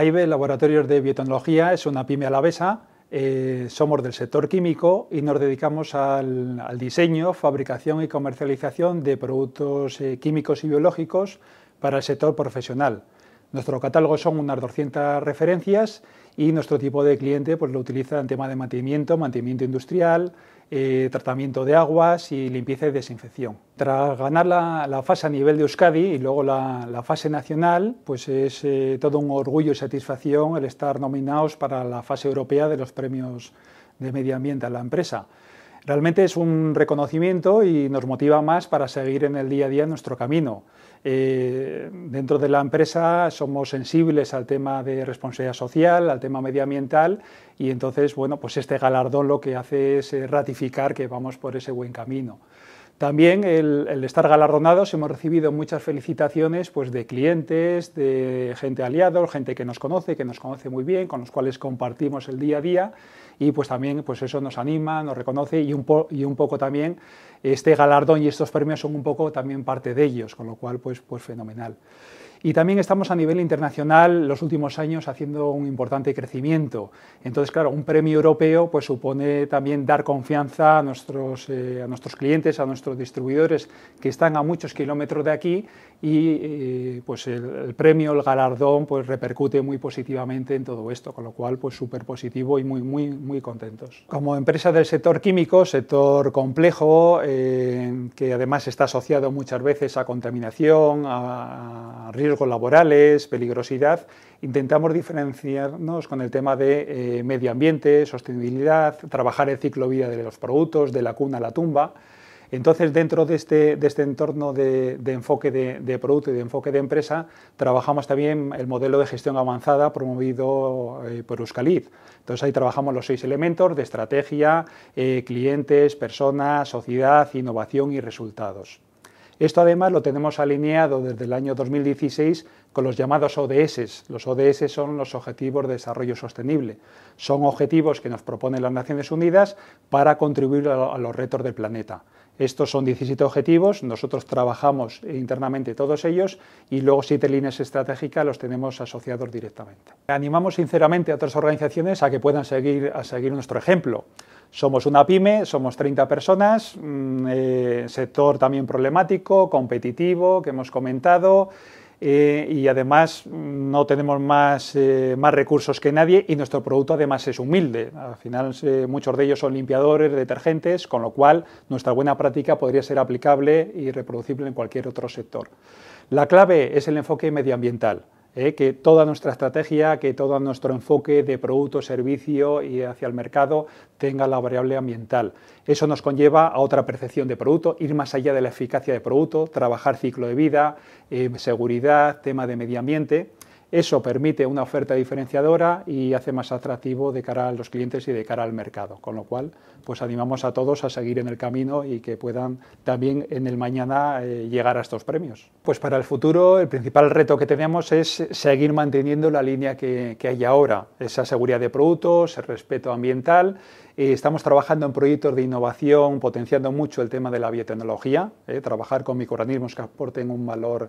AIBE Laboratorios de Biotecnología es una pyme alavesa. Eh, somos del sector químico y nos dedicamos al, diseño, fabricación y comercialización de productos eh, químicos y biológicos para el sector profesional. Nuestro catálogo son unas 200 referencias y nuestro tipo de cliente pues, lo utiliza en tema de mantenimiento, mantenimiento industrial, eh, tratamiento de aguas y limpieza y desinfección. Tras ganar la, fase a nivel de Euskadi y luego la, fase nacional, pues es eh, todo un orgullo y satisfacción el estar nominados para la fase europea de los premios de medio ambiente a la empresa. Realmente es un reconocimiento y nos motiva más para seguir en el día a día nuestro camino. Eh, dentro de la empresa somos sensibles al tema de responsabilidad social, al tema medioambiental y entonces, bueno, pues este galardón lo que hace es eh, ratificar que vamos por ese buen camino. También el, estar galardonados, hemos recibido muchas felicitaciones pues, de clientes, de gente aliado, gente que nos conoce, que nos conoce muy bien, con los cuales compartimos el día a día y pues también pues eso nos anima, nos reconoce y un, y un poco también este galardón y estos premios son un poco también parte de ellos, con lo cual pues, pues fenomenal. Y también estamos a nivel internacional los últimos años haciendo un importante crecimiento. Entonces, claro, un premio europeo pues, supone también dar confianza a nuestros, eh, a nuestros clientes, a nuestros distribuidores que están a muchos kilómetros de aquí y eh, pues el, premio, el galardón, pues repercute muy positivamente en todo esto, con lo cual pues súper positivo y muy, muy, muy contentos. Como empresa del sector químico, sector complejo, eh, que además está asociado muchas veces a contaminación, a riesgos riesgos laborales, peligrosidad, intentamos diferenciarnos con el tema de eh, medio ambiente, sostenibilidad, trabajar el ciclo vida de los productos, de la cuna a la tumba. Entonces, dentro de este, de este entorno de, enfoque de, producto y de enfoque de empresa, trabajamos también el modelo de gestión avanzada promovido eh, por Euskalid. Entonces, ahí trabajamos los seis elementos de estrategia, eh, clientes, personas, sociedad, innovación y resultados. Esto además lo tenemos alineado desde el año 2016 con los llamados ODS. Los ODS son los Objetivos de Desarrollo Sostenible. Son objetivos que nos proponen las Naciones Unidas para contribuir a los retos del planeta. Estos son 17 objetivos, nosotros trabajamos internamente todos ellos y luego siete líneas estratégicas los tenemos asociados directamente. Animamos sinceramente a otras organizaciones a que puedan seguir, seguir nuestro ejemplo. Somos una pyme, somos 30 personas, mm, eh, sector también problemático, competitivo, que hemos comentado, eh, y además mm, no tenemos eh, más, recursos que nadie y nuestro producto además es humilde. Al final muchos de ellos son limpiadores, detergentes, con lo cual nuestra buena práctica podría ser aplicable y reproducible en cualquier otro sector. La clave es el enfoque medioambiental. ¿eh? que toda nuestra estrategia, que todo nuestro enfoque de producto, servicio y hacia el mercado tenga la variable ambiental. Eso nos conlleva a otra percepción de producto, ir más allá de la eficacia de producto, trabajar ciclo de vida, eh, seguridad, tema de medio ambiente. Eso permite una oferta diferenciadora y hace más atractivo de cara a los clientes y de cara al mercado, con lo cual pues animamos a todos a seguir en el camino y que puedan también en el mañana eh, llegar a estos premios. Pues para el futuro el principal reto que tenemos es seguir manteniendo la línea que, hay ahora, esa seguridad de productos, el respeto ambiental. Eh, estamos trabajando en proyectos de innovación, potenciando mucho el tema de la biotecnología, eh, trabajar con microorganismos que aporten un valor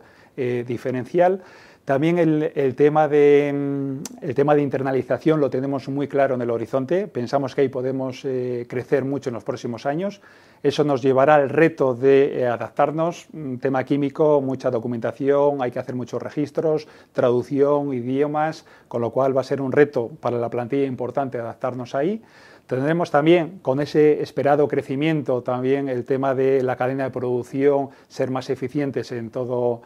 diferencial. También el, tema de, mm, el, tema de, internalización lo tenemos muy claro en el horizonte. Pensamos que ahí podemos eh, crecer mucho en los próximos años. Eso nos llevará al reto de eh, adaptarnos. Tema químico, mucha documentación, hay que hacer muchos registros, traducción, idiomas, con lo cual va a ser un reto para la plantilla importante adaptarnos ahí. Tendremos también, con ese esperado crecimiento, también el tema de la cadena de producción, ser más eficientes en, toda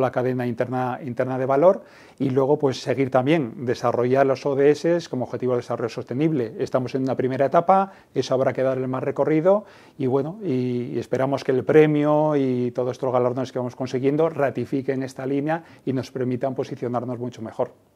la cadena interna, de valor y luego pues seguir también desarrollar los ODS como objetivo de desarrollo sostenible. Estamos en una primera etapa, eso habrá que darle más recorrido y bueno, y, y esperamos que el premio y todos estos galardones que vamos consiguiendo ratifiquen esta línea y nos permitan posicionarnos mucho mejor.